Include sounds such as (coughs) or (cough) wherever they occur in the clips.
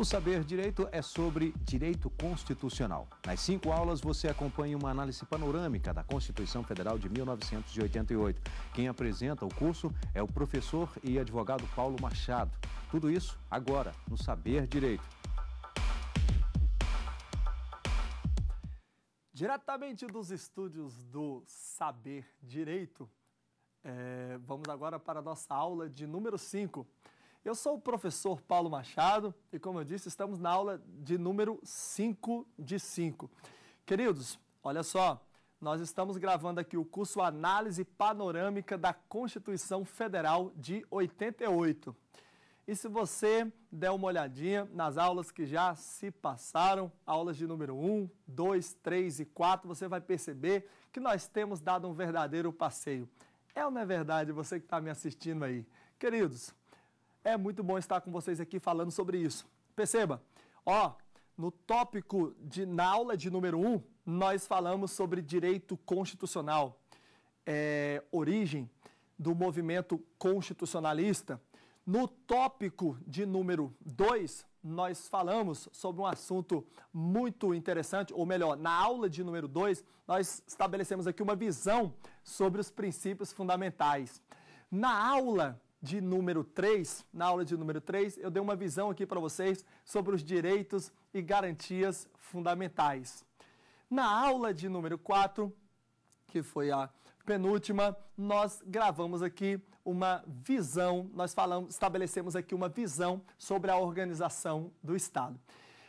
O Saber Direito é sobre direito constitucional. Nas cinco aulas, você acompanha uma análise panorâmica da Constituição Federal de 1988. Quem apresenta o curso é o professor e advogado Paulo Machado. Tudo isso agora no Saber Direito. Diretamente dos estúdios do Saber Direito, é, vamos agora para a nossa aula de número 5. Eu sou o professor Paulo Machado e, como eu disse, estamos na aula de número 5 de 5. Queridos, olha só, nós estamos gravando aqui o curso Análise Panorâmica da Constituição Federal de 88. E se você der uma olhadinha nas aulas que já se passaram, aulas de número 1, 2, 3 e 4, você vai perceber que nós temos dado um verdadeiro passeio. É ou não é verdade você que está me assistindo aí? Queridos, é muito bom estar com vocês aqui falando sobre isso. Perceba, ó, no tópico de na aula de número 1, um, nós falamos sobre direito constitucional, é, origem do movimento constitucionalista. No tópico de número 2, nós falamos sobre um assunto muito interessante, ou melhor, na aula de número 2, nós estabelecemos aqui uma visão sobre os princípios fundamentais. Na aula de número 3, na aula de número 3, eu dei uma visão aqui para vocês sobre os direitos e garantias fundamentais. Na aula de número 4, que foi a penúltima, nós gravamos aqui uma visão, nós falamos, estabelecemos aqui uma visão sobre a organização do Estado.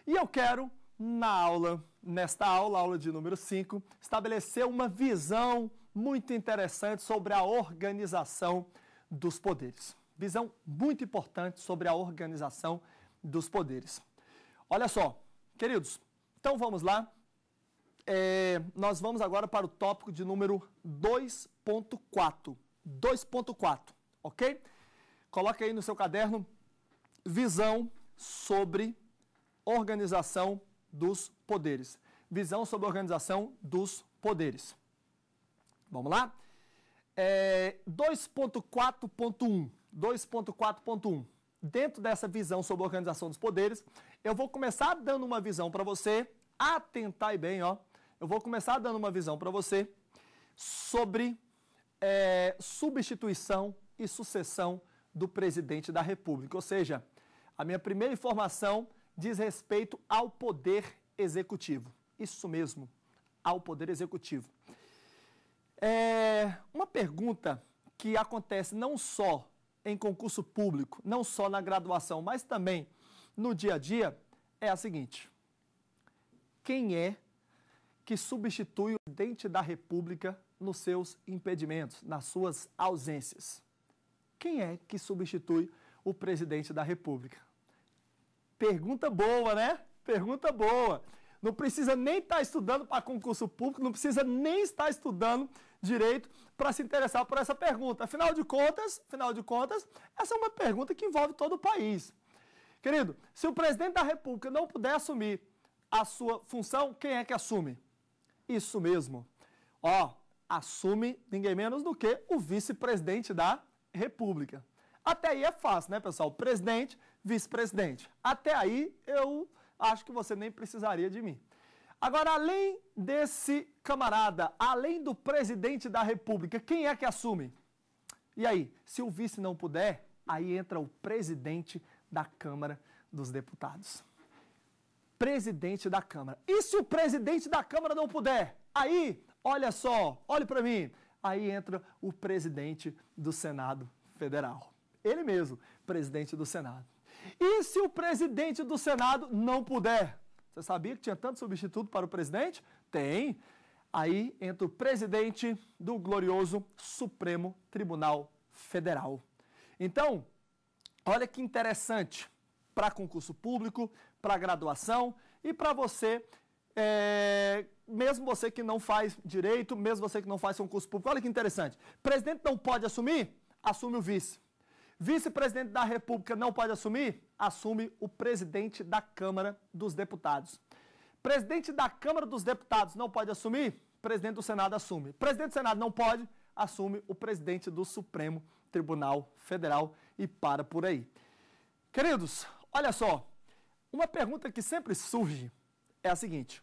E eu quero na aula, nesta aula, aula de número 5, estabelecer uma visão muito interessante sobre a organização dos poderes. Visão muito importante sobre a organização dos poderes. Olha só, queridos, então vamos lá. É, nós vamos agora para o tópico de número 2.4. 2.4, ok? Coloque aí no seu caderno visão sobre organização dos poderes. Visão sobre organização dos poderes. Vamos lá? É, 2.4.1. 2.4.1. Dentro dessa visão sobre a organização dos poderes, eu vou começar dando uma visão para você. Atentai bem, ó. Eu vou começar dando uma visão para você sobre é, substituição e sucessão do presidente da República. Ou seja, a minha primeira informação diz respeito ao poder executivo. Isso mesmo, ao poder executivo. É uma pergunta que acontece não só em concurso público, não só na graduação, mas também no dia a dia é a seguinte: quem é que substitui o presidente da República nos seus impedimentos, nas suas ausências? Quem é que substitui o presidente da República? Pergunta boa, né? Pergunta boa. Não precisa nem estar tá estudando para concurso público, não precisa nem estar estudando direito para se interessar por essa pergunta. Afinal de contas, afinal de contas, essa é uma pergunta que envolve todo o país. Querido, se o presidente da República não puder assumir a sua função, quem é que assume? Isso mesmo. Ó, assume ninguém menos do que o vice-presidente da República. Até aí é fácil, né, pessoal? Presidente, vice-presidente. Até aí eu acho que você nem precisaria de mim. Agora, além desse camarada, além do presidente da República, quem é que assume? E aí, se o vice não puder, aí entra o presidente da Câmara dos Deputados. Presidente da Câmara. E se o presidente da Câmara não puder? Aí, olha só, olhe para mim. Aí entra o presidente do Senado Federal. Ele mesmo, presidente do Senado. E se o presidente do Senado não puder? Você sabia que tinha tanto substituto para o presidente? Tem. Aí entra o presidente do glorioso Supremo Tribunal Federal. Então, olha que interessante para concurso público, para graduação e para você, é, mesmo você que não faz direito, mesmo você que não faz concurso público. Olha que interessante. Presidente não pode assumir? Assume o vice. Vice-presidente da República não pode assumir? Assume o presidente da Câmara dos Deputados. Presidente da Câmara dos Deputados não pode assumir? Presidente do Senado assume. Presidente do Senado não pode? Assume o presidente do Supremo Tribunal Federal e para por aí. Queridos, olha só. Uma pergunta que sempre surge é a seguinte.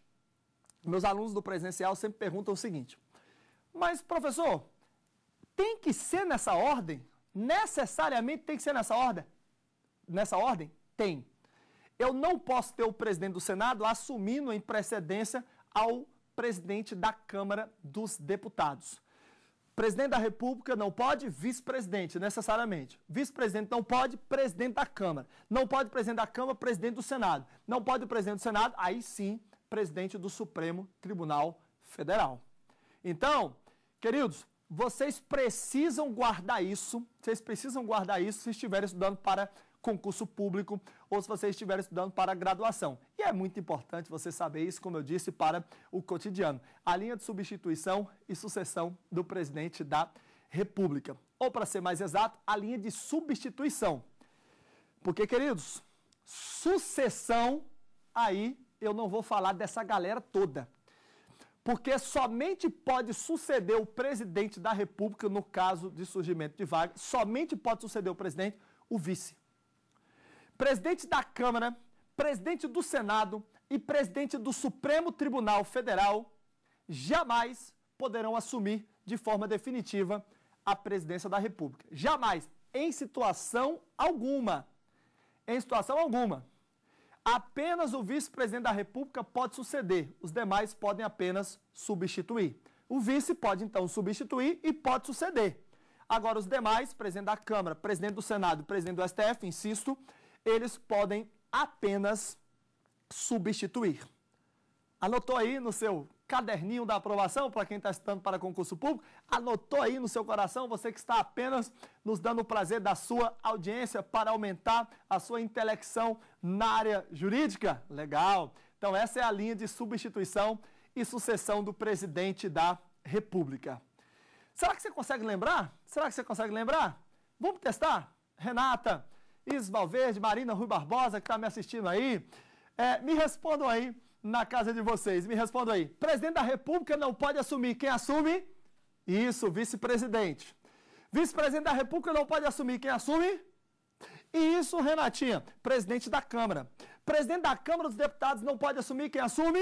Meus alunos do presencial sempre perguntam o seguinte: Mas, professor, tem que ser nessa ordem? necessariamente tem que ser nessa ordem? Nessa ordem? Tem. Eu não posso ter o presidente do Senado assumindo em precedência ao presidente da Câmara dos Deputados. Presidente da República não pode, vice-presidente, necessariamente. Vice-presidente não pode, presidente da Câmara. Não pode presidente da Câmara, presidente do Senado. Não pode presidente do Senado, aí sim, presidente do Supremo Tribunal Federal. Então, queridos, vocês precisam guardar isso, vocês precisam guardar isso se estiverem estudando para concurso público ou se você estiver estudando para graduação. E é muito importante você saber isso, como eu disse, para o cotidiano. A linha de substituição e sucessão do presidente da República. Ou, para ser mais exato, a linha de substituição. Porque, queridos, sucessão, aí eu não vou falar dessa galera toda porque somente pode suceder o presidente da República, no caso de surgimento de vaga, somente pode suceder o presidente o vice. Presidente da Câmara, presidente do Senado e presidente do Supremo Tribunal Federal jamais poderão assumir de forma definitiva a presidência da República. Jamais, em situação alguma. Em situação alguma. Apenas o vice-presidente da República pode suceder, os demais podem apenas substituir. O vice pode então substituir e pode suceder. Agora, os demais, presidente da Câmara, presidente do Senado, presidente do STF, insisto, eles podem apenas substituir. Anotou aí no seu caderninho da aprovação para quem está estudando para concurso público. Anotou aí no seu coração, você que está apenas nos dando o prazer da sua audiência para aumentar a sua intelecção na área jurídica? Legal! Então, essa é a linha de substituição e sucessão do presidente da República. Será que você consegue lembrar? Será que você consegue lembrar? Vamos testar? Renata, Isis Valverde, Marina Rui Barbosa, que está me assistindo aí, é, me respondam aí na casa de vocês? Me responda aí. Presidente da República não pode assumir. Quem assume? Isso, vice-presidente. Vice-presidente da República não pode assumir. Quem assume? E isso, Renatinha, presidente da Câmara. Presidente da Câmara dos Deputados não pode assumir. Quem assume?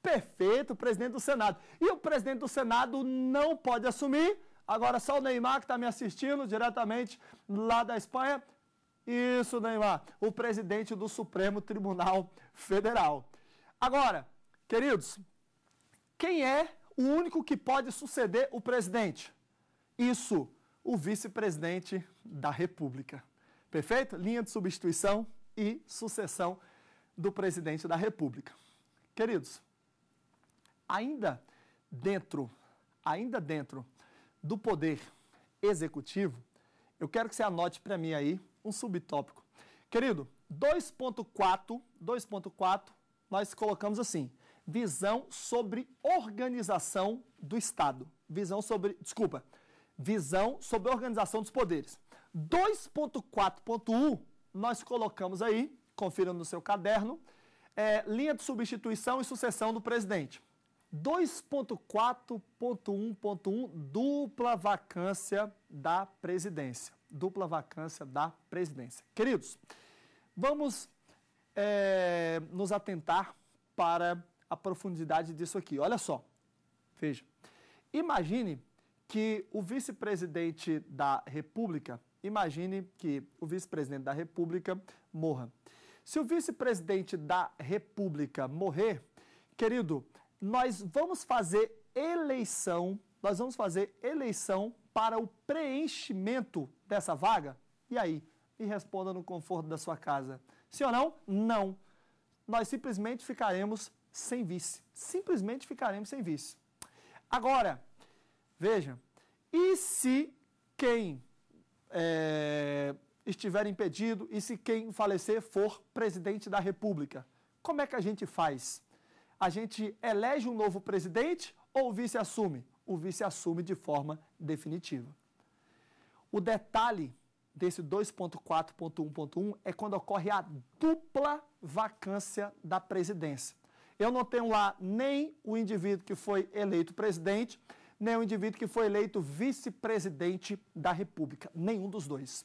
Perfeito, presidente do Senado. E o presidente do Senado não pode assumir. Agora só o Neymar que está me assistindo diretamente lá da Espanha. Isso, Neymar. O presidente do Supremo Tribunal Federal. Agora, queridos, quem é o único que pode suceder o presidente? Isso, o vice-presidente da República. Perfeito? Linha de substituição e sucessão do presidente da República. Queridos, ainda dentro, ainda dentro do poder executivo, eu quero que você anote para mim aí um subtópico. Querido, 2.4, 2.4 nós colocamos assim: visão sobre organização do Estado. Visão sobre. Desculpa. Visão sobre organização dos poderes. 2.4.1, nós colocamos aí, confira no seu caderno, é, linha de substituição e sucessão do presidente. 2.4.1.1, dupla vacância da presidência. Dupla vacância da presidência. Queridos, vamos é, nos atentar para a profundidade disso aqui. Olha só, veja. Imagine que o vice-presidente da República, imagine que o vice-presidente da República morra. Se o vice-presidente da República morrer, querido, nós vamos fazer eleição, nós vamos fazer eleição para o preenchimento dessa vaga? E aí? Me responda no conforto da sua casa. Sim ou não? Não. Nós simplesmente ficaremos sem vice. Simplesmente ficaremos sem vice. Agora, veja, e se quem é, estiver impedido e se quem falecer for presidente da República? Como é que a gente faz? A gente elege um novo presidente ou o vice assume? O vice assume de forma definitiva. O detalhe desse 2.4.1.1 é quando ocorre a dupla vacância da presidência. Eu não tenho lá nem o indivíduo que foi eleito presidente, nem o indivíduo que foi eleito vice-presidente da República. Nenhum dos dois.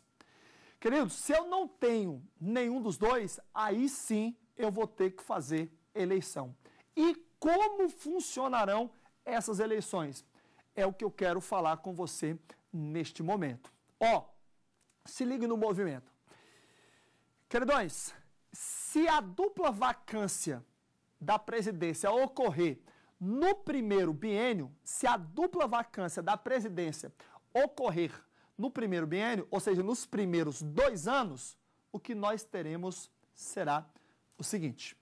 Queridos, se eu não tenho nenhum dos dois, aí sim eu vou ter que fazer eleição. E como funcionarão essas eleições? É o que eu quero falar com você neste momento. Ó, oh, se ligue no movimento. Queridões, se a dupla vacância da presidência ocorrer no primeiro biênio, se a dupla vacância da presidência ocorrer no primeiro biênio, ou seja, nos primeiros dois anos, o que nós teremos será o seguinte: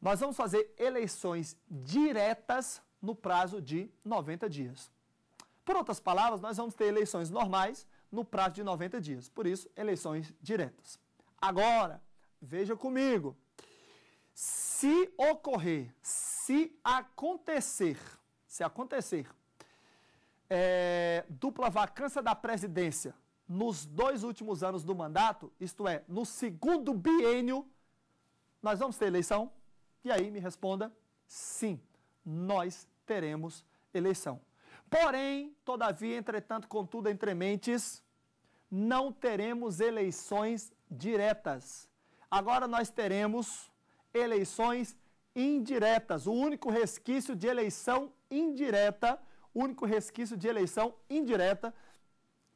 nós vamos fazer eleições diretas no prazo de 90 dias. Por outras palavras, nós vamos ter eleições normais no prazo de 90 dias. Por isso, eleições diretas. Agora, veja comigo. Se ocorrer, se acontecer, se acontecer é, dupla vacância da presidência nos dois últimos anos do mandato, isto é, no segundo biênio, nós vamos ter eleição? E aí me responda, sim, nós teremos eleição. Porém, todavia, entretanto, contudo, entre mentes, não teremos eleições diretas. Agora nós teremos eleições indiretas. O único resquício de eleição indireta, único resquício de eleição indireta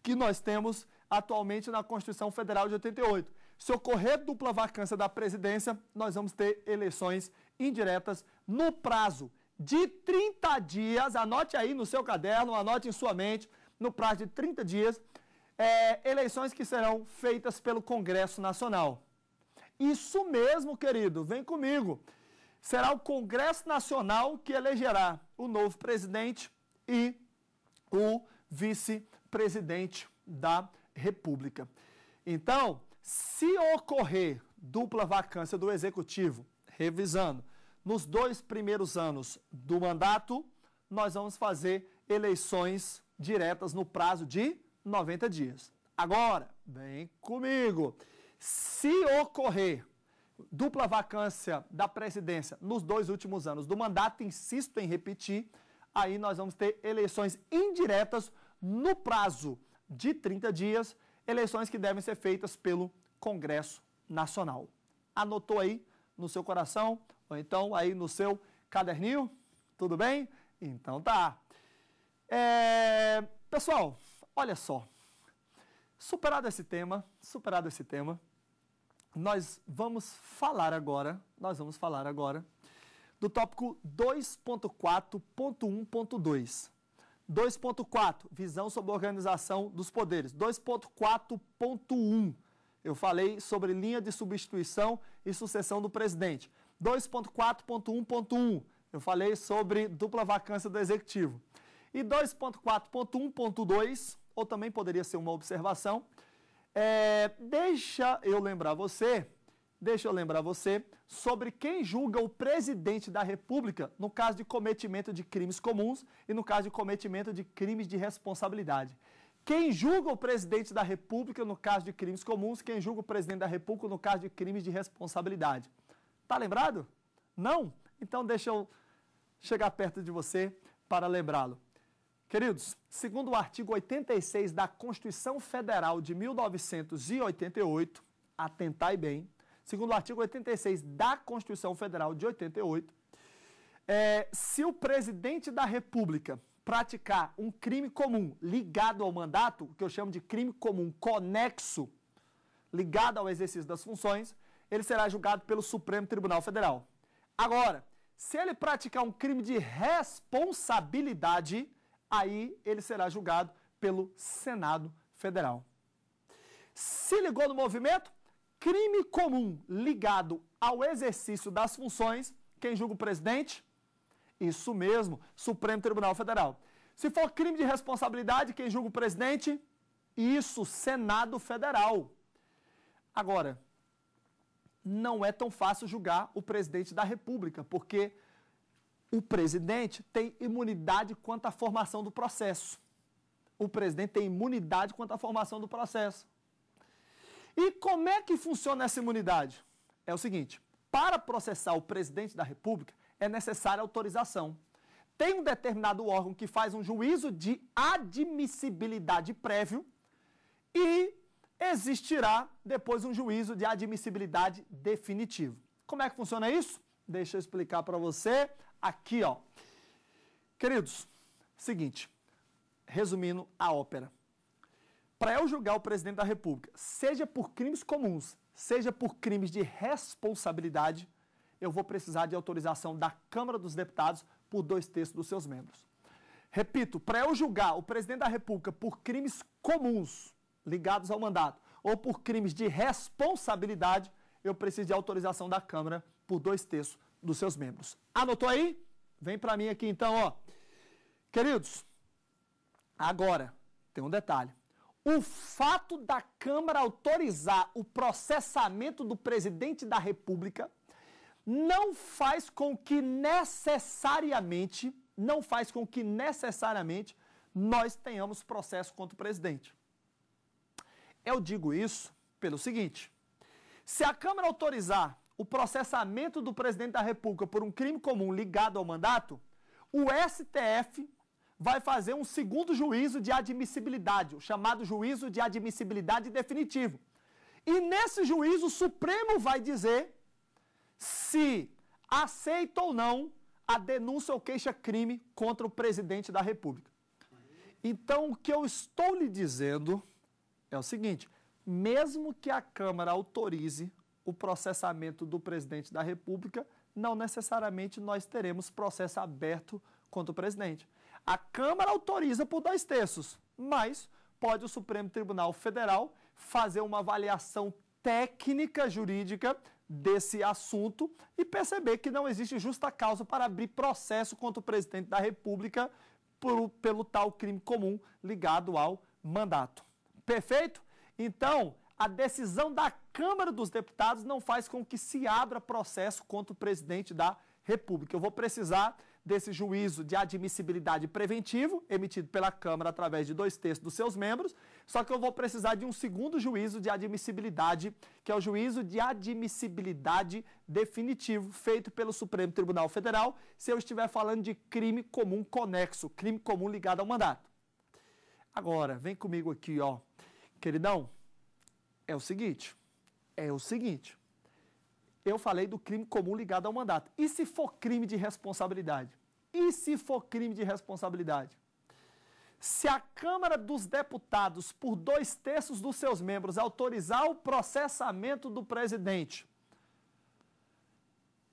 que nós temos atualmente na Constituição Federal de 88. Se ocorrer dupla vacância da presidência, nós vamos ter eleições indiretas no prazo de 30 dias, anote aí no seu caderno, anote em sua mente, no prazo de 30 dias, é, eleições que serão feitas pelo Congresso Nacional. Isso mesmo, querido, vem comigo. Será o Congresso Nacional que elegerá o novo presidente e o vice-presidente da República. Então, se ocorrer dupla vacância do Executivo, revisando, nos dois primeiros anos do mandato, nós vamos fazer eleições diretas no prazo de 90 dias. Agora, vem comigo. Se ocorrer dupla vacância da presidência nos dois últimos anos do mandato, insisto em repetir, aí nós vamos ter eleições indiretas no prazo de 30 dias, eleições que devem ser feitas pelo Congresso Nacional. Anotou aí no seu coração? ou então aí no seu caderninho, tudo bem? Então tá. É, pessoal, olha só. Superado esse tema, superado esse tema, nós vamos falar agora, nós vamos falar agora do tópico 2.4.1.2. 2.4, visão sobre a organização dos poderes. 2.4.1, eu falei sobre linha de substituição e sucessão do presidente. 2.4.1.1, eu falei sobre dupla vacância do executivo. E 2.4.1.2, ou também poderia ser uma observação, é, deixa eu lembrar você, deixa eu lembrar você sobre quem julga o presidente da República no caso de cometimento de crimes comuns e no caso de cometimento de crimes de responsabilidade. Quem julga o presidente da República no caso de crimes comuns, quem julga o presidente da República no caso de crimes de responsabilidade. Está lembrado? Não? Então deixa eu chegar perto de você para lembrá-lo. Queridos, segundo o artigo 86 da Constituição Federal de 1988, atentai bem, segundo o artigo 86 da Constituição Federal de 88, é, se o presidente da República praticar um crime comum ligado ao mandato, que eu chamo de crime comum conexo, ligado ao exercício das funções, ele será julgado pelo Supremo Tribunal Federal. Agora, se ele praticar um crime de responsabilidade, aí ele será julgado pelo Senado Federal. Se ligou no movimento? Crime comum ligado ao exercício das funções, quem julga o presidente? Isso mesmo, Supremo Tribunal Federal. Se for crime de responsabilidade, quem julga o presidente? Isso, Senado Federal. Agora, não é tão fácil julgar o presidente da República, porque o presidente tem imunidade quanto à formação do processo. O presidente tem imunidade quanto à formação do processo. E como é que funciona essa imunidade? É o seguinte: para processar o presidente da República é necessária autorização. Tem um determinado órgão que faz um juízo de admissibilidade prévio e existirá depois um juízo de admissibilidade definitivo. Como é que funciona isso? Deixa eu explicar para você aqui, ó. Queridos, seguinte, resumindo a ópera. Para eu julgar o presidente da República, seja por crimes comuns, seja por crimes de responsabilidade, eu vou precisar de autorização da Câmara dos Deputados por dois terços dos seus membros. Repito, para eu julgar o presidente da República por crimes comuns, ligados ao mandato ou por crimes de responsabilidade, eu preciso de autorização da Câmara por dois terços dos seus membros. Anotou aí? Vem para mim aqui então, ó. Queridos, agora tem um detalhe. O fato da Câmara autorizar o processamento do presidente da República não faz com que necessariamente, não faz com que necessariamente nós tenhamos processo contra o presidente. Eu digo isso pelo seguinte: se a Câmara autorizar o processamento do presidente da República por um crime comum ligado ao mandato, o STF vai fazer um segundo juízo de admissibilidade, o chamado juízo de admissibilidade definitivo. E nesse juízo, o Supremo vai dizer se aceita ou não a denúncia ou queixa-crime contra o presidente da República. Então, o que eu estou lhe dizendo é o seguinte: mesmo que a Câmara autorize o processamento do presidente da República, não necessariamente nós teremos processo aberto contra o presidente. A Câmara autoriza por dois terços, mas pode o Supremo Tribunal Federal fazer uma avaliação técnica jurídica desse assunto e perceber que não existe justa causa para abrir processo contra o presidente da República por, pelo tal crime comum ligado ao mandato. Perfeito? Então, a decisão da Câmara dos Deputados não faz com que se abra processo contra o presidente da República. Eu vou precisar desse juízo de admissibilidade preventivo, emitido pela Câmara através de dois terços dos seus membros, só que eu vou precisar de um segundo juízo de admissibilidade, que é o juízo de admissibilidade definitivo, feito pelo Supremo Tribunal Federal, se eu estiver falando de crime comum conexo, crime comum ligado ao mandato. Agora, vem comigo aqui, ó. Queridão, é o seguinte, é o seguinte. Eu falei do crime comum ligado ao mandato. E se for crime de responsabilidade? E se for crime de responsabilidade? Se a Câmara dos Deputados, por dois terços dos seus membros, autorizar o processamento do presidente,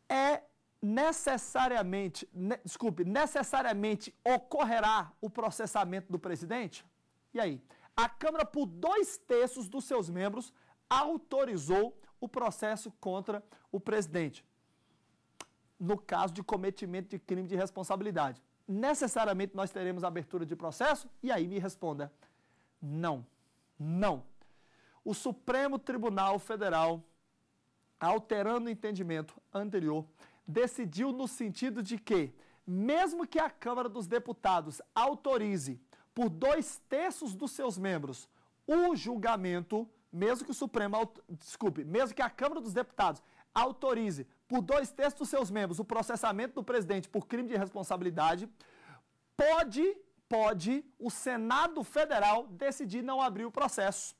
é necessariamente, ne, desculpe, necessariamente ocorrerá o processamento do presidente? E aí? A Câmara, por dois terços dos seus membros, autorizou o processo contra o presidente, no caso de cometimento de crime de responsabilidade. Necessariamente nós teremos abertura de processo? E aí me responda: não, não. O Supremo Tribunal Federal, alterando o entendimento anterior, decidiu no sentido de que, mesmo que a Câmara dos Deputados autorize por dois terços dos seus membros o julgamento, mesmo que o Supremo, desculpe, mesmo que a Câmara dos Deputados autorize por dois terços dos seus membros o processamento do presidente por crime de responsabilidade, pode, pode o Senado Federal decidir não abrir o processo.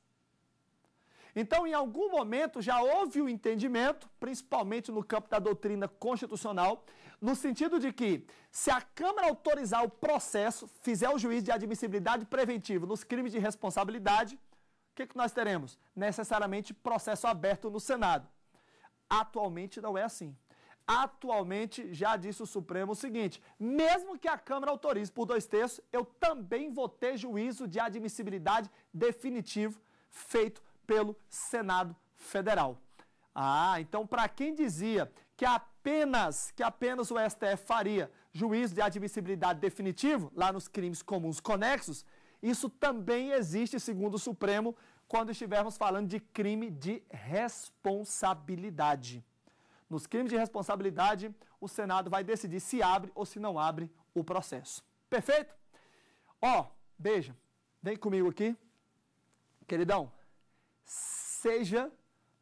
Então, em algum momento já houve o entendimento, principalmente no campo da doutrina constitucional, no sentido de que, se a Câmara autorizar o processo, fizer o juiz de admissibilidade preventiva nos crimes de responsabilidade, o que, que nós teremos? Necessariamente processo aberto no Senado. Atualmente não é assim. Atualmente, já disse o Supremo o seguinte: mesmo que a Câmara autorize por dois terços, eu também vou ter juízo de admissibilidade definitivo feito pelo Senado Federal. Ah, então, para quem dizia que a apenas, que apenas o STF faria juízo de admissibilidade definitivo, lá nos crimes comuns conexos, isso também existe, segundo o Supremo, quando estivermos falando de crime de responsabilidade. Nos crimes de responsabilidade, o Senado vai decidir se abre ou se não abre o processo. Perfeito? Ó, beija. Vem comigo aqui. Queridão, seja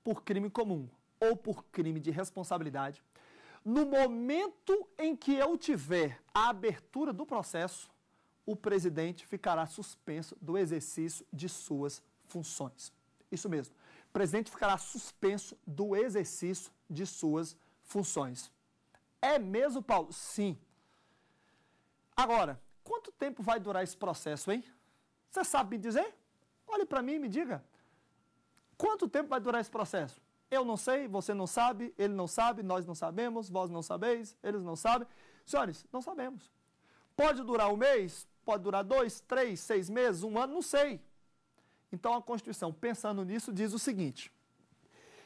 por crime comum ou por crime de responsabilidade, no momento em que eu tiver a abertura do processo, o presidente ficará suspenso do exercício de suas funções. Isso mesmo. O presidente ficará suspenso do exercício de suas funções. É mesmo, Paulo? Sim. Agora, quanto tempo vai durar esse processo, hein? Você sabe me dizer? Olhe para mim e me diga. Quanto tempo vai durar esse processo? Eu não sei, você não sabe, ele não sabe, nós não sabemos, vós não sabeis, eles não sabem. Senhores, não sabemos. Pode durar um mês, pode durar dois, três, seis meses, um ano, não sei. Então a Constituição, pensando nisso, diz o seguinte: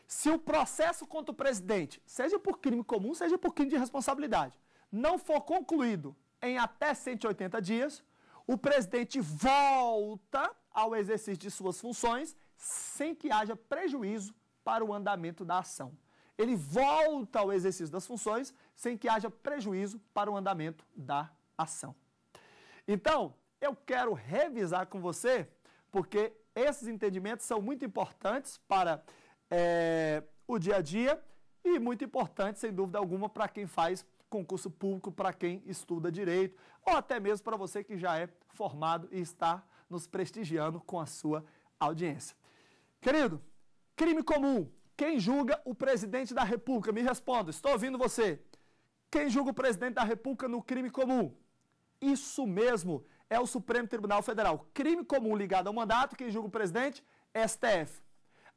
se o processo contra o presidente, seja por crime comum, seja por crime de responsabilidade, não for concluído em até 180 dias, o presidente volta ao exercício de suas funções sem que haja prejuízo para o andamento da ação. Ele volta ao exercício das funções sem que haja prejuízo para o andamento da ação. Então, eu quero revisar com você, porque esses entendimentos são muito importantes para é, o dia a dia e muito importantes, sem dúvida alguma, para quem faz concurso público, para quem estuda direito, ou até mesmo para você que já é formado e está nos prestigiando com a sua audiência. Querido, Crime comum. Quem julga o presidente da República? Me responda, estou ouvindo você. Quem julga o presidente da República no crime comum? Isso mesmo, é o Supremo Tribunal Federal. Crime comum ligado ao mandato, quem julga o presidente? STF.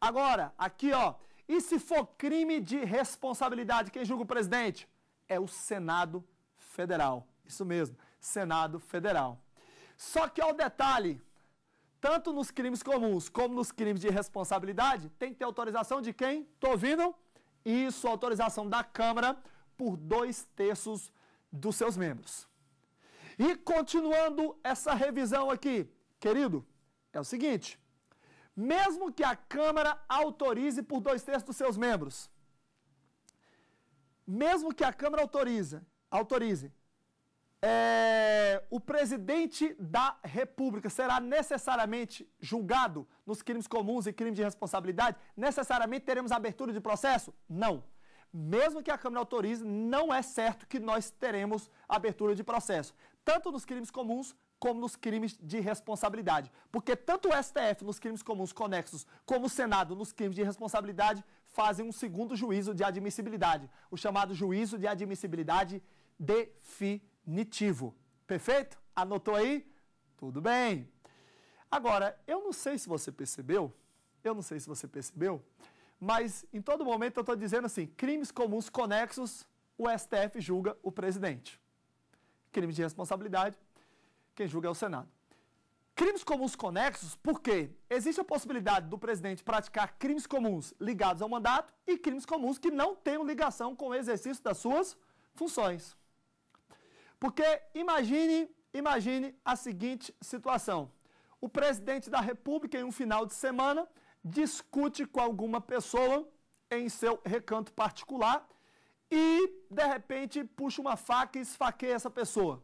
Agora, aqui ó, e se for crime de responsabilidade, quem julga o presidente? É o Senado Federal. Isso mesmo, Senado Federal. Só que o detalhe, tanto nos crimes comuns como nos crimes de responsabilidade, tem que ter autorização de quem? Tô ouvindo? Isso, autorização da Câmara por dois terços dos seus membros. E continuando essa revisão aqui, querido, é o seguinte: mesmo que a Câmara autorize por dois terços dos seus membros, mesmo que a Câmara autorize, autorize é, o presidente da República será necessariamente julgado nos crimes comuns e crimes de responsabilidade? Necessariamente teremos abertura de processo? Não. Mesmo que a Câmara autorize, não é certo que nós teremos abertura de processo, tanto nos crimes comuns como nos crimes de responsabilidade. Porque tanto o STF nos crimes comuns conexos, como o Senado nos crimes de responsabilidade, fazem um segundo juízo de admissibilidade, o chamado juízo de admissibilidade definitivo cognitivo. Perfeito? Anotou aí? Tudo bem. Agora, eu não sei se você percebeu, eu não sei se você percebeu, mas em todo momento eu estou dizendo assim: crimes comuns conexos, o STF julga o presidente. Crimes de responsabilidade, quem julga é o Senado. Crimes comuns conexos, porque existe a possibilidade do presidente praticar crimes comuns ligados ao mandato e crimes comuns que não tenham ligação com o exercício das suas funções. Porque imagine, imagine a seguinte situação. O presidente da República, em um final de semana, discute com alguma pessoa em seu recanto particular e, de repente, puxa uma faca e esfaqueia essa pessoa.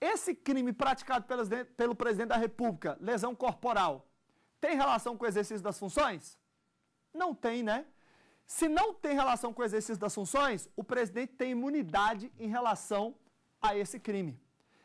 Esse crime praticado pelos, pelo presidente da República, lesão corporal, tem relação com o exercício das funções? Não tem, né? Se não tem relação com o exercício das funções, o presidente tem imunidade em relação a esse crime.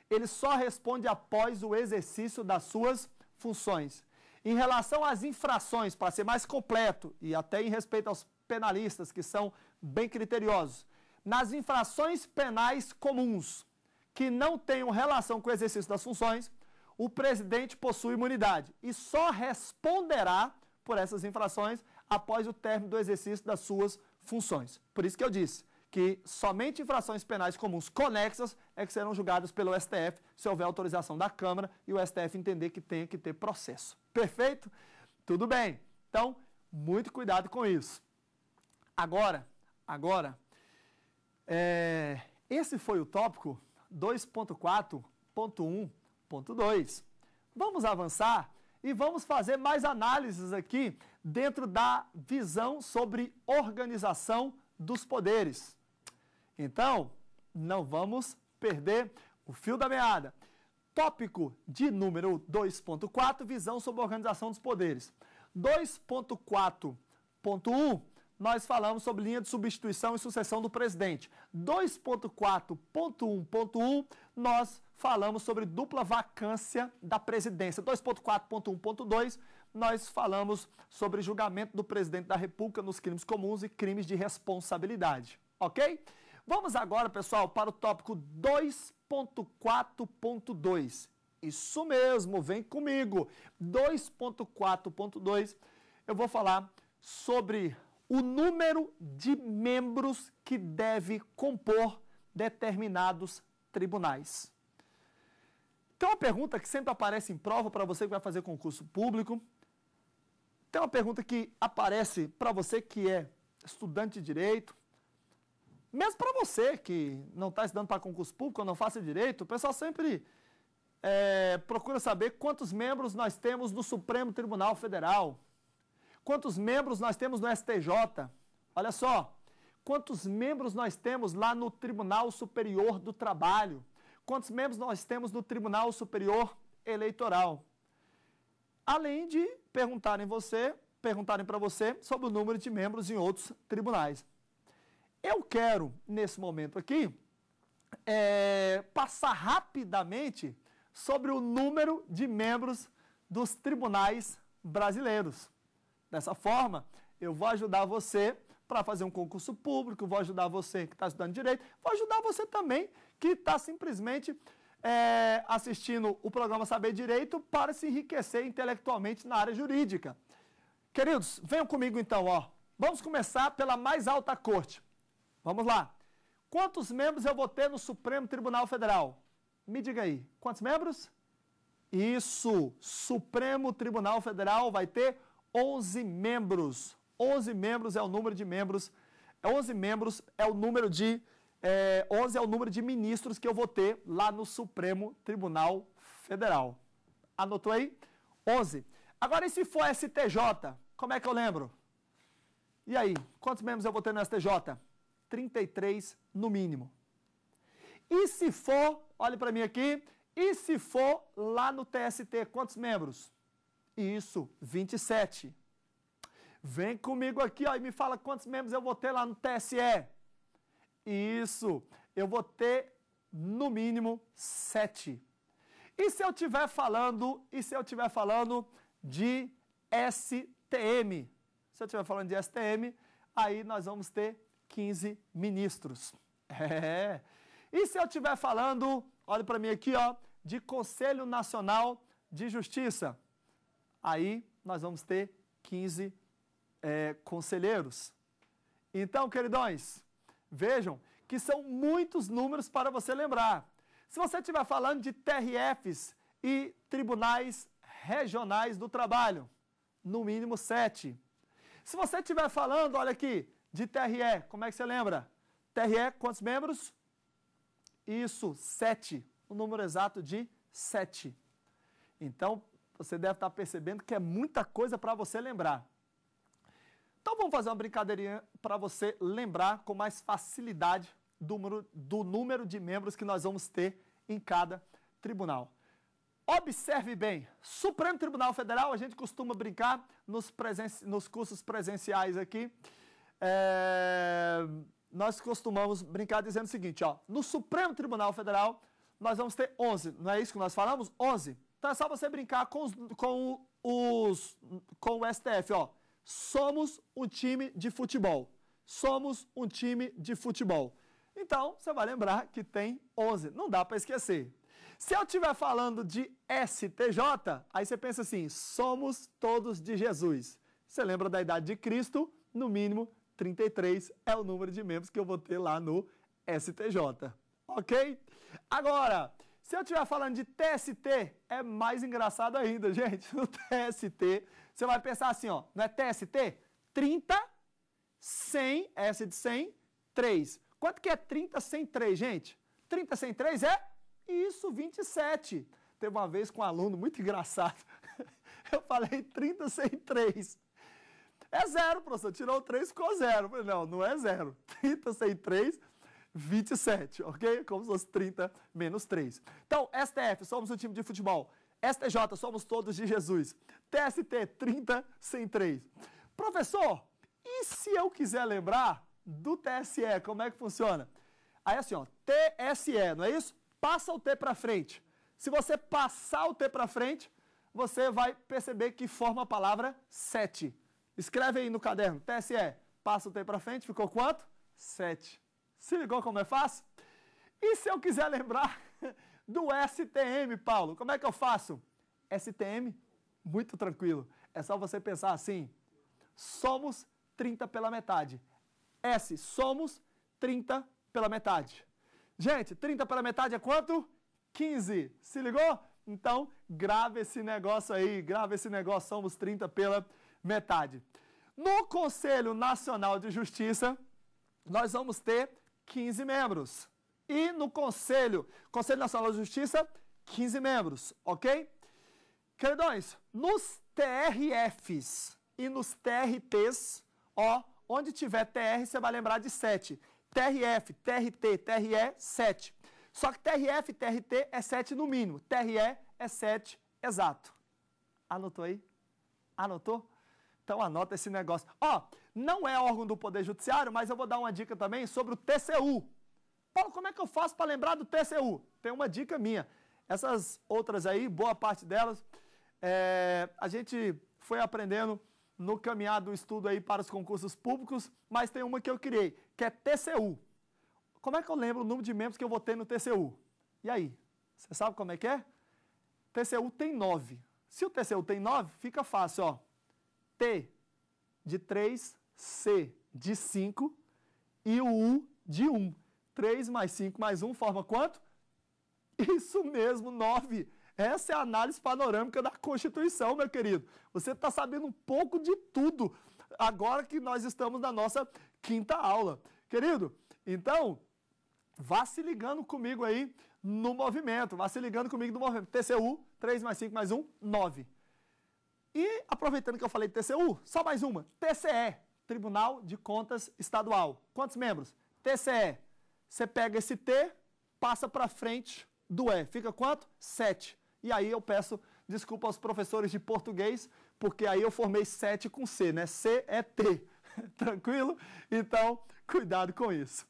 Ele só responde após o exercício das suas funções. Em relação às infrações, para ser mais completo, e até em respeito aos penalistas, que são bem criteriosos, nas infrações penais comuns que não tenham relação com o exercício das funções, o presidente possui imunidade e só responderá por essas infrações após o término do exercício das suas funções. Por isso que eu disse, que somente infrações penais comuns conexas é que serão julgadas pelo STF, se houver autorização da Câmara e o STF entender que tem que ter processo. Perfeito? Tudo bem. Então, muito cuidado com isso. Agora, agora, é, esse foi o tópico 2.4.1.2. Vamos avançar e vamos fazer mais análises aqui dentro da visão sobre organização dos poderes. Então, não vamos perder o fio da meada. Tópico de número 2.4, visão sobre a organização dos poderes. 2.4.1, nós falamos sobre linha de substituição e sucessão do presidente. 2.4.1.1, nós falamos sobre dupla vacância da presidência. 2.4.1.2, nós falamos sobre julgamento do presidente da República nos crimes comuns e crimes de responsabilidade. Ok? Vamos agora, pessoal, para o tópico 2.4.2. Isso mesmo, vem comigo. 2.4.2, eu vou falar sobre o número de membros que deve compor determinados tribunais. Tem uma pergunta que sempre aparece em prova para você que vai fazer concurso público. Tem uma pergunta que aparece para você que é estudante de direito, mesmo para você que não está estudando para concurso público, não faça direito, o pessoal sempre é, procura saber quantos membros nós temos no Supremo Tribunal Federal, quantos membros nós temos no STJ. Olha só, quantos membros nós temos lá no Tribunal Superior do Trabalho, quantos membros nós temos no Tribunal Superior Eleitoral. Além de perguntarem você, perguntarem para você sobre o número de membros em outros tribunais. Eu quero, nesse momento aqui, é, passar rapidamente sobre o número de membros dos tribunais brasileiros. Dessa forma, eu vou ajudar você para fazer um concurso público, vou ajudar você que está estudando direito, vou ajudar você também que está simplesmente é, assistindo o programa Saber Direito para se enriquecer intelectualmente na área jurídica. Queridos, venham comigo então, ó. Vamos começar pela mais alta corte. Vamos lá. Quantos membros eu vou ter no Supremo Tribunal Federal? Me diga aí, quantos membros? Isso, Supremo Tribunal Federal vai ter 11 membros. 11 membros é o número de membros, 11 membros é o número de, é, eh, 11 é o número de ministros que eu vou ter lá no Supremo Tribunal Federal. Anotou aí? 11. Agora, e se for STJ, como é que eu lembro? E aí, quantos membros eu vou ter no STJ? 33 no mínimo. E se for, olhe para mim aqui, e se for lá no TST, quantos membros? Isso, 27. Vem comigo aqui ó, e me fala quantos membros eu vou ter lá no TSE. Isso, eu vou ter no mínimo 7. E se eu estiver falando, e se eu estiver falando de STM? Se eu estiver falando de STM, aí nós vamos ter 15 ministros. (laughs) É. E se eu estiver falando, olha para mim aqui, ó, de Conselho Nacional de Justiça, aí nós vamos ter 15 é, conselheiros. Então, queridões, vejam que são muitos números para você lembrar. Se você estiver falando de TRFs e tribunais regionais do trabalho, no mínimo sete. Se você estiver falando, olha aqui, de TRE, como é que você lembra? TRE, quantos membros? Isso, sete O número exato de sete Então, você deve estar percebendo que é muita coisa para você lembrar. Então, vamos fazer uma brincadeirinha para você lembrar com mais facilidade do número, do número de membros que nós vamos ter em cada tribunal. Observe bem, Supremo Tribunal Federal, a gente costuma brincar nos, presen nos cursos presenciais aqui, é, nós costumamos brincar dizendo o seguinte, ó, no Supremo Tribunal Federal nós vamos ter 11, não é isso que nós falamos? 11. Então é só você brincar com os, com os, com o STF, ó. Somos um time de futebol. Somos um time de futebol. Então, você vai lembrar que tem 11, não dá para esquecer. Se eu estiver falando de STJ, aí você pensa assim: somos todos de Jesus. Você lembra da idade de Cristo? No mínimo, 33 é o número de membros que eu vou ter lá no STJ. Ok? Agora, se eu estiver falando de TST, é mais engraçado ainda, (laughs) gente. No TST, você vai pensar assim, ó, não é TST? 30, 100, S de 100, 3. Quanto que é 30 sem 3, gente? 30 sem é isso, 27. Teve uma vez com um aluno muito engraçado. (laughs) Eu falei 30 sem é zero, professor. Tirou 3, ficou zero. Falei, não, não é zero. 30 (laughs) sem 3, 27, ok? Como se fosse 30 menos 3. Então, STF, somos um time de futebol. STJ, somos todos de Jesus. TST, 30 sem 3. Professor, e se eu quiser lembrar do TSE, como é que funciona? Aí assim, ó, TSE, não é isso? Passa o T para frente. Se você passar o T para frente, você vai perceber que forma a palavra 7. Escreve aí no caderno, TSE, passa o tempo para frente, ficou quanto? 7. Se ligou como é fácil? E se eu quiser lembrar (laughs) do STM, Paulo, como é que eu faço? STM, muito tranquilo. É só você pensar assim, somos 30 pela metade. S, somos 30 pela metade. Gente, 30 pela metade é quanto? 15. Se ligou? Então, grave esse negócio aí, grave esse negócio, somos 30 pela metade metade. No Conselho Nacional de Justiça, nós vamos ter 15 membros. E no Conselho, Conselho Nacional de Justiça, 15 membros, ok? Queridões, nos TRFs e nos TRTs, ó, onde tiver TR, você vai lembrar de 7. TRF, TRT, TRE, 7. Só que TRF e TRT é 7 no mínimo. TRE é 7 exato. Anotou aí? Anotou? Então anota esse negócio. Ó, oh, não é órgão do Poder Judiciário, mas eu vou dar uma dica também sobre o TCU. Paulo, como é que eu faço para lembrar do TCU? Tem uma dica minha. Essas outras aí, boa parte delas, é, a gente foi aprendendo no caminhar do estudo aí para os concursos públicos, mas tem uma que eu criei, que é TCU. Como é que eu lembro o número de membros que eu votei no TCU? E aí? Você sabe como é que é? TCU tem nove. Se o TCU tem nove, fica fácil, ó. T de 3, C de 5 e o U de 1. 3 mais 5 mais 1 forma quanto? Isso mesmo, 9. Essa é a análise panorâmica da Constituição, meu querido. Você está sabendo um pouco de tudo agora que nós estamos na nossa quinta aula. Querido, então, vá se ligando comigo aí no movimento, vá se ligando comigo no movimento. TCU, 3 mais 5 mais 1, 9. E aproveitando que eu falei de TCU, só mais uma, TCE, Tribunal de Contas Estadual. Quantos membros? TCE. Você pega esse T, passa para frente do E, fica quanto? sete. E aí eu peço desculpa aos professores de português, porque aí eu formei sete com C, né? C é T. (laughs) Tranquilo? Então, cuidado com isso.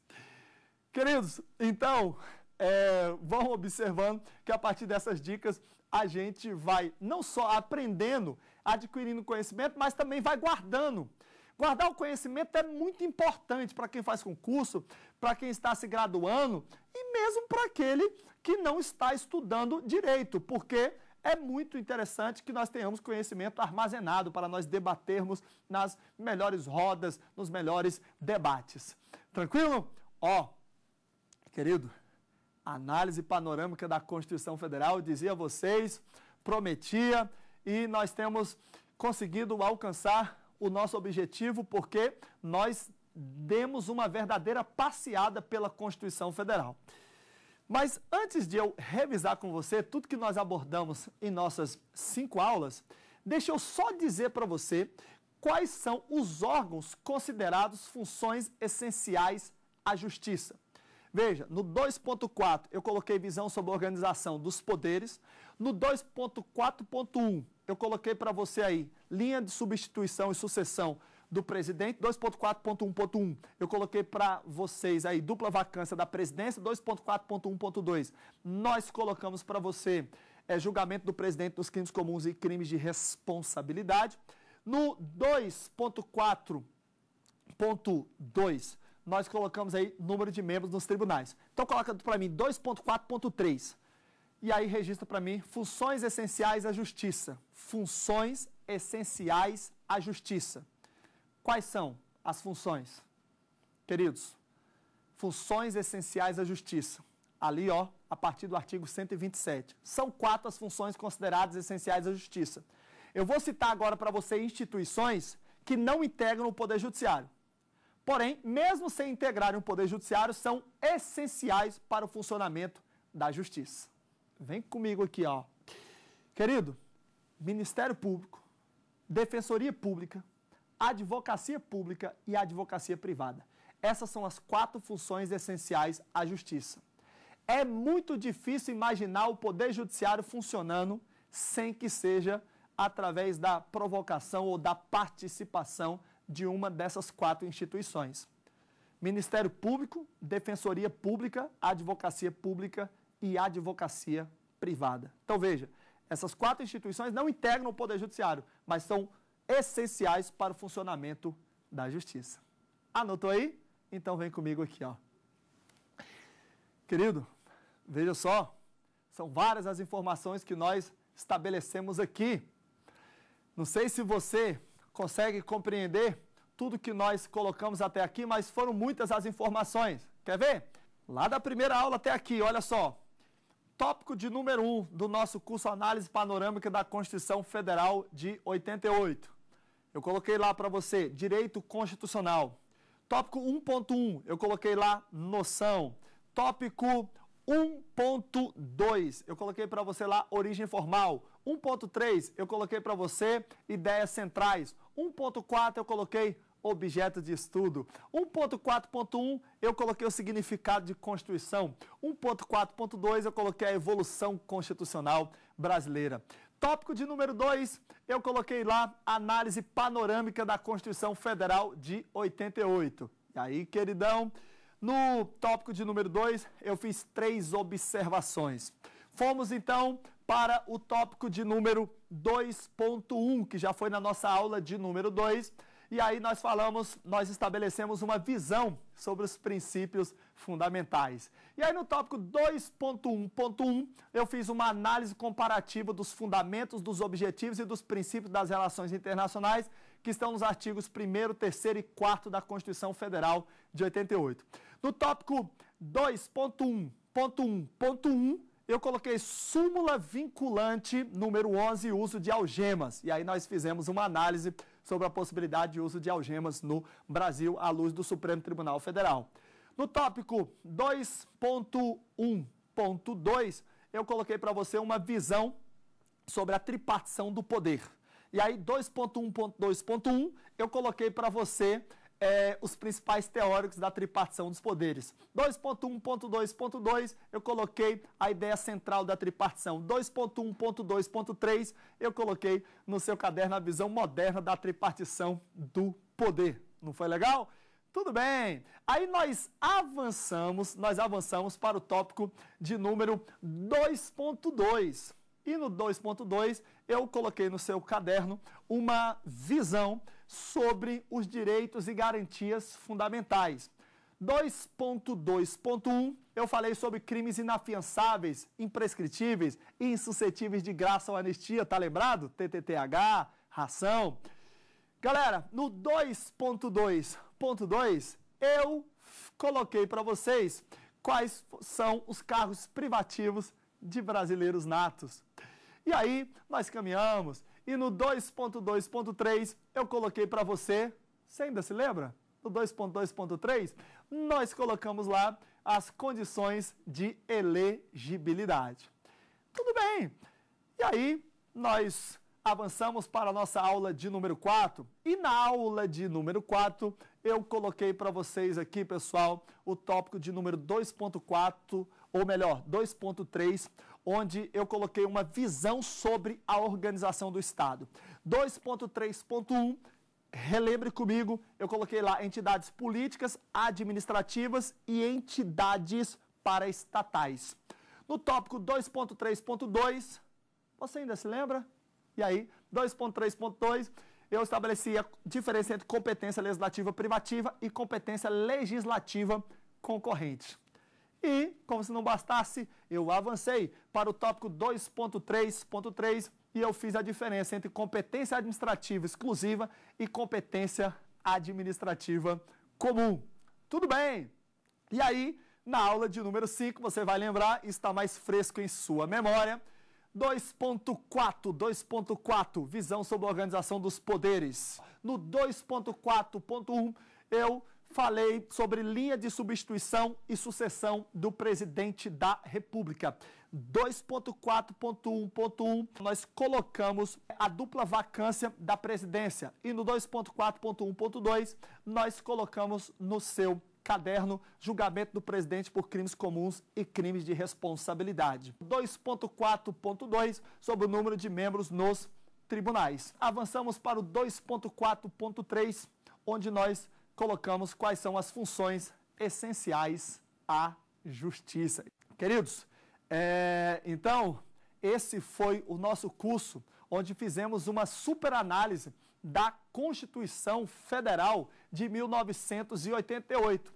Queridos, então, é, vão observando que a partir dessas dicas a gente vai não só aprendendo, adquirindo conhecimento, mas também vai guardando. Guardar o conhecimento é muito importante para quem faz concurso, para quem está se graduando e mesmo para aquele que não está estudando direito, porque é muito interessante que nós tenhamos conhecimento armazenado para nós debatermos nas melhores rodas, nos melhores debates. Tranquilo? Ó, querido análise panorâmica da Constituição Federal, dizia a vocês, prometia e nós temos conseguido alcançar o nosso objetivo porque nós demos uma verdadeira passeada pela Constituição Federal. Mas antes de eu revisar com você tudo que nós abordamos em nossas cinco aulas, deixa eu só dizer para você quais são os órgãos considerados funções essenciais à justiça. Veja, no 2.4 eu coloquei visão sobre a organização dos poderes. No 2.4.1 eu coloquei para você aí linha de substituição e sucessão do presidente. 2.4.1.1 eu coloquei para vocês aí dupla vacância da presidência. 2.4.1.2 nós colocamos para você é, julgamento do presidente dos crimes comuns e crimes de responsabilidade. No 2.4.2 nós colocamos aí número de membros nos tribunais. Então coloca para mim 2.4.3 e aí registra para mim funções essenciais à justiça. Funções essenciais à justiça. Quais são as funções? Queridos, funções essenciais à justiça. Ali, ó, a partir do artigo 127. São quatro as funções consideradas essenciais à justiça. Eu vou citar agora para você instituições que não integram o Poder Judiciário. Porém, mesmo sem integrarem o Poder Judiciário, são essenciais para o funcionamento da justiça. Vem comigo aqui, ó. Querido, Ministério Público, Defensoria Pública, Advocacia Pública e Advocacia Privada. Essas são as quatro funções essenciais à justiça. É muito difícil imaginar o Poder Judiciário funcionando sem que seja através da provocação ou da participação de uma dessas quatro instituições: Ministério Público, Defensoria Pública, Advocacia Pública e Advocacia Privada. Então veja, essas quatro instituições não integram o Poder Judiciário, mas são essenciais para o funcionamento da Justiça. Anotou aí? Então vem comigo aqui, ó. Querido, veja só, são várias as informações que nós estabelecemos aqui. Não sei se você consegue compreender tudo que nós colocamos até aqui, mas foram muitas as informações. Quer ver? Lá da primeira aula até aqui, olha só. Tópico de número 1 um do nosso curso Análise Panorâmica da Constituição Federal de 88. Eu coloquei lá para você direito constitucional. Tópico 1.1, eu coloquei lá noção. Tópico 1.2, eu coloquei para você lá origem formal. 1.3 eu coloquei para você ideias centrais. 1.4 eu coloquei objeto de estudo. 1.4.1 eu coloquei o significado de Constituição. 1.4.2 eu coloquei a evolução constitucional brasileira. Tópico de número 2, eu coloquei lá análise panorâmica da Constituição Federal de 88. E aí, queridão, no tópico de número 2, eu fiz três observações. Fomos então para o tópico de número 2.1, que já foi na nossa aula de número 2. E aí nós falamos, nós estabelecemos uma visão sobre os princípios fundamentais. E aí no tópico 2.1.1, eu fiz uma análise comparativa dos fundamentos, dos objetivos e dos princípios das relações internacionais que estão nos artigos 1 terceiro 3 e 4 da Constituição Federal de 88. No tópico 2.1.1.1, eu coloquei súmula vinculante número 11, uso de algemas. E aí nós fizemos uma análise sobre a possibilidade de uso de algemas no Brasil à luz do Supremo Tribunal Federal. No tópico 2.1.2, eu coloquei para você uma visão sobre a tripartição do poder. E aí 2.1.2.1, eu coloquei para você é, os principais teóricos da tripartição dos poderes. 2.1.2.2 eu coloquei a ideia central da tripartição. 2.1.2.3 eu coloquei no seu caderno a visão moderna da tripartição do poder. Não foi legal? Tudo bem. Aí nós avançamos, nós avançamos para o tópico de número 2.2. E no 2.2 eu coloquei no seu caderno uma visão sobre os direitos e garantias fundamentais. 2.2.1 eu falei sobre crimes inafiançáveis, imprescritíveis e insuscetíveis de graça ou anistia, tá lembrado? TTTH, ração. Galera, no 2.2.2 eu coloquei para vocês quais são os carros privativos de brasileiros natos. E aí nós caminhamos e no 2.2.3 eu coloquei para você, você ainda se lembra? No 2.2.3 nós colocamos lá as condições de elegibilidade. Tudo bem. E aí nós avançamos para a nossa aula de número 4. E na aula de número 4, eu coloquei para vocês aqui, pessoal, o tópico de número 2.4 ou melhor, 2.3, onde eu coloquei uma visão sobre a organização do Estado. 2.3.1 relembre comigo, eu coloquei lá entidades políticas, administrativas e entidades paraestatais. No tópico 2.3.2, você ainda se lembra? E aí, 2.3.2, eu estabeleci a diferença entre competência legislativa privativa e competência legislativa concorrente. E, como se não bastasse, eu avancei para o tópico 2.3.3 e eu fiz a diferença entre competência administrativa exclusiva e competência administrativa comum. Tudo bem? E aí, na aula de número 5, você vai lembrar, está mais fresco em sua memória. 2.4, 2.4, visão sobre a organização dos poderes. No 2.4.1, eu falei sobre linha de substituição e sucessão do presidente da República. 2.4.1.1 nós colocamos a dupla vacância da presidência e no 2.4.1.2 nós colocamos no seu caderno julgamento do presidente por crimes comuns e crimes de responsabilidade. 2.4.2 sobre o número de membros nos tribunais. Avançamos para o 2.4.3 onde nós colocamos quais são as funções essenciais à justiça. Queridos, é, então, esse foi o nosso curso, onde fizemos uma super análise da Constituição Federal de 1988.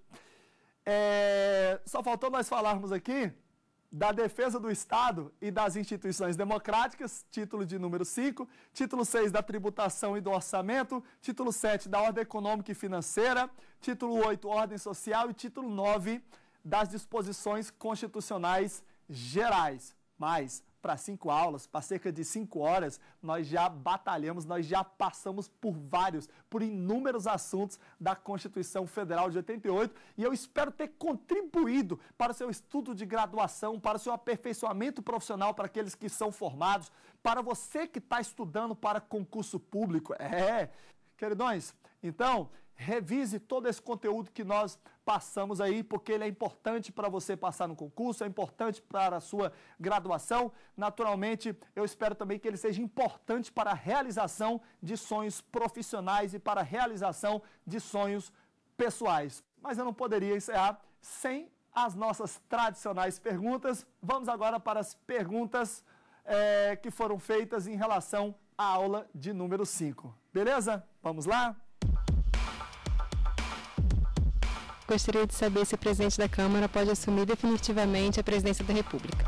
É, só faltou nós falarmos aqui da defesa do Estado e das instituições democráticas, título de número 5, título 6 da tributação e do orçamento, título 7 da ordem econômica e financeira, título 8 ordem social e título 9 das disposições constitucionais gerais. Mais para cinco aulas, para cerca de cinco horas, nós já batalhamos, nós já passamos por vários, por inúmeros assuntos da Constituição Federal de 88 e eu espero ter contribuído para o seu estudo de graduação, para o seu aperfeiçoamento profissional para aqueles que são formados, para você que está estudando para concurso público. É, queridões, então revise todo esse conteúdo que nós passamos aí, porque ele é importante para você passar no concurso, é importante para a sua graduação. Naturalmente, eu espero também que ele seja importante para a realização de sonhos profissionais e para a realização de sonhos pessoais. Mas eu não poderia encerrar sem as nossas tradicionais perguntas. Vamos agora para as perguntas é, que foram feitas em relação à aula de número 5. Beleza? Vamos lá? Gostaria de saber se o presidente da Câmara pode assumir definitivamente a presidência da República.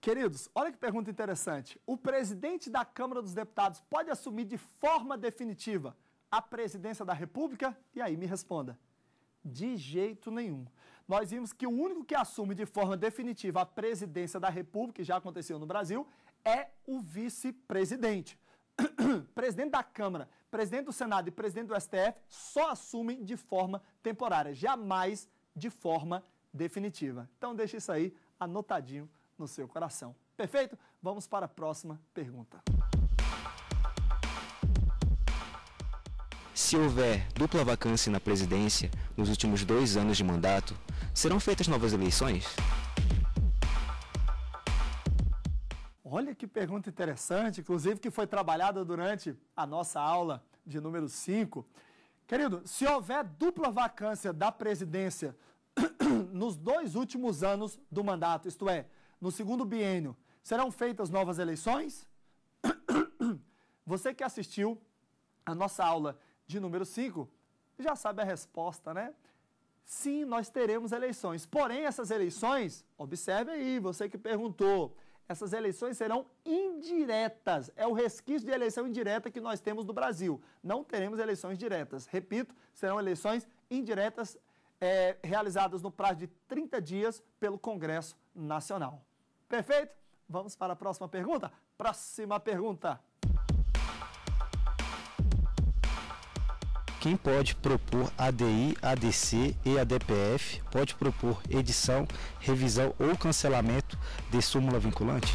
Queridos, olha que pergunta interessante. O presidente da Câmara dos Deputados pode assumir de forma definitiva a presidência da República? E aí me responda. De jeito nenhum. Nós vimos que o único que assume de forma definitiva a presidência da República, que já aconteceu no Brasil, é o vice-presidente. (coughs) presidente da Câmara, presidente do Senado e presidente do STF só assumem de forma temporária, jamais de forma definitiva. Então deixe isso aí anotadinho no seu coração. Perfeito? Vamos para a próxima pergunta. Se houver dupla vacância na presidência nos últimos dois anos de mandato, serão feitas novas eleições? Olha que pergunta interessante, inclusive que foi trabalhada durante a nossa aula de número 5. Querido, se houver dupla vacância da presidência (clears throat) nos dois últimos anos do mandato, isto é, no segundo biênio, serão feitas novas eleições? (clears throat) Você que assistiu a nossa aula de número 5 já sabe a resposta, né? Sim, nós teremos eleições. Porém, essas eleições, observe aí, você que perguntou, essas eleições serão indiretas. É o resquício de eleição indireta que nós temos no Brasil. Não teremos eleições diretas. Repito, serão eleições indiretas é, realizadas no prazo de 30 dias pelo Congresso Nacional. Perfeito? Vamos para a próxima pergunta? Próxima pergunta. quem pode propor ADI, ADC e ADPF pode propor edição, revisão ou cancelamento de súmula vinculante?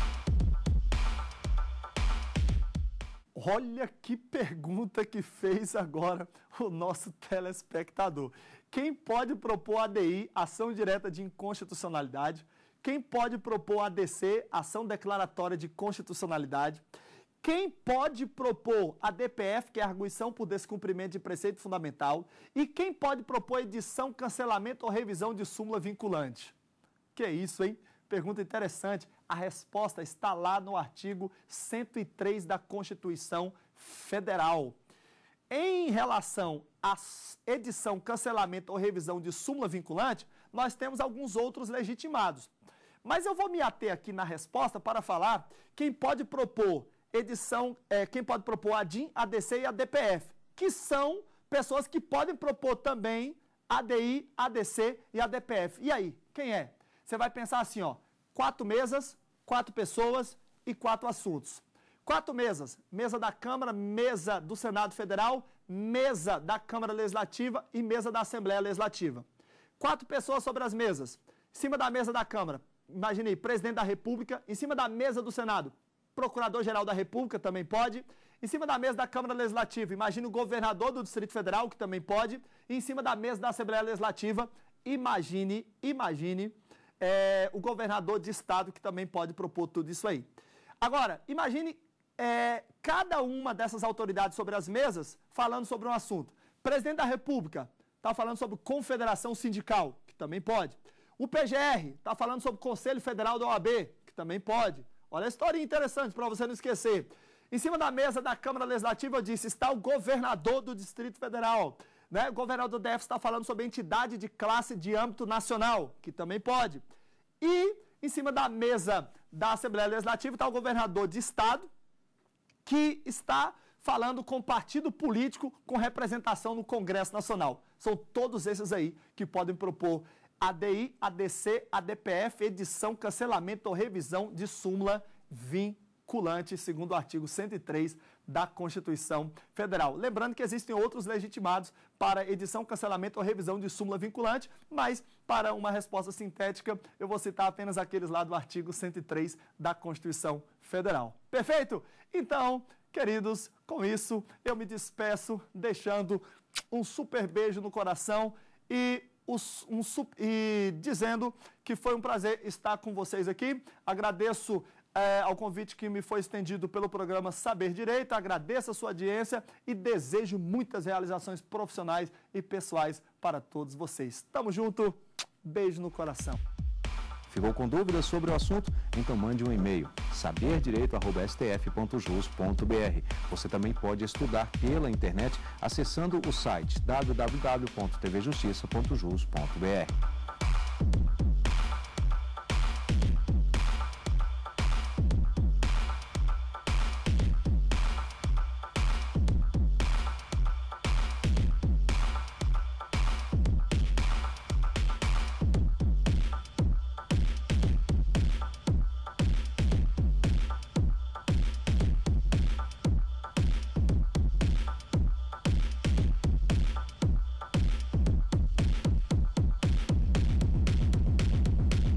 Olha que pergunta que fez agora o nosso telespectador. Quem pode propor ADI, ação direta de inconstitucionalidade? Quem pode propor ADC, ação declaratória de constitucionalidade? Quem pode propor a DPF, que é a arguição por descumprimento de preceito fundamental, e quem pode propor edição, cancelamento ou revisão de súmula vinculante? Que é isso, hein? Pergunta interessante. A resposta está lá no artigo 103 da Constituição Federal. Em relação à edição, cancelamento ou revisão de súmula vinculante, nós temos alguns outros legitimados. Mas eu vou me ater aqui na resposta para falar quem pode propor edição, é, quem pode propor a DIN, a DC e a DPF, que são pessoas que podem propor também ADI, ADC e ADPF. E aí, quem é? Você vai pensar assim, ó, quatro mesas, quatro pessoas e quatro assuntos. Quatro mesas, mesa da Câmara, mesa do Senado Federal, mesa da Câmara Legislativa e mesa da Assembleia Legislativa. Quatro pessoas sobre as mesas. Em cima da mesa da Câmara, imaginei, presidente da República. Em cima da mesa do Senado, Procurador-Geral da República também pode. Em cima da mesa da Câmara Legislativa, imagina o governador do Distrito Federal, que também pode. E em cima da mesa da Assembleia Legislativa, imagine, imagine é, o governador de estado, que também pode propor tudo isso aí. Agora, imagine é, cada uma dessas autoridades sobre as mesas falando sobre um assunto. Presidente da República está falando sobre confederação sindical, que também pode. O PGR está falando sobre Conselho Federal da OAB, que também pode. Olha a história interessante para você não esquecer. Em cima da mesa da Câmara Legislativa disse: está o governador do Distrito Federal. Né? O governador do DF está falando sobre entidade de classe de âmbito nacional, que também pode. E em cima da mesa da Assembleia Legislativa está o governador de Estado, que está falando com partido político com representação no Congresso Nacional. São todos esses aí que podem propor ADI, ADC, ADPF, edição, cancelamento ou revisão de súmula vinculante, segundo o artigo 103 da Constituição Federal. Lembrando que existem outros legitimados para edição, cancelamento ou revisão de súmula vinculante, mas para uma resposta sintética, eu vou citar apenas aqueles lá do artigo 103 da Constituição Federal. Perfeito? Então, queridos, com isso eu me despeço deixando um super beijo no coração e um, e dizendo que foi um prazer estar com vocês aqui. Agradeço é, ao convite que me foi estendido pelo programa Saber Direito. Agradeço a sua audiência e desejo muitas realizações profissionais e pessoais para todos vocês. Tamo junto, beijo no coração. Ficou com dúvidas sobre o assunto? Então mande um e-mail saberdireito@stf.jus.br. Você também pode estudar pela internet acessando o site www.tvjustiça.jus.br.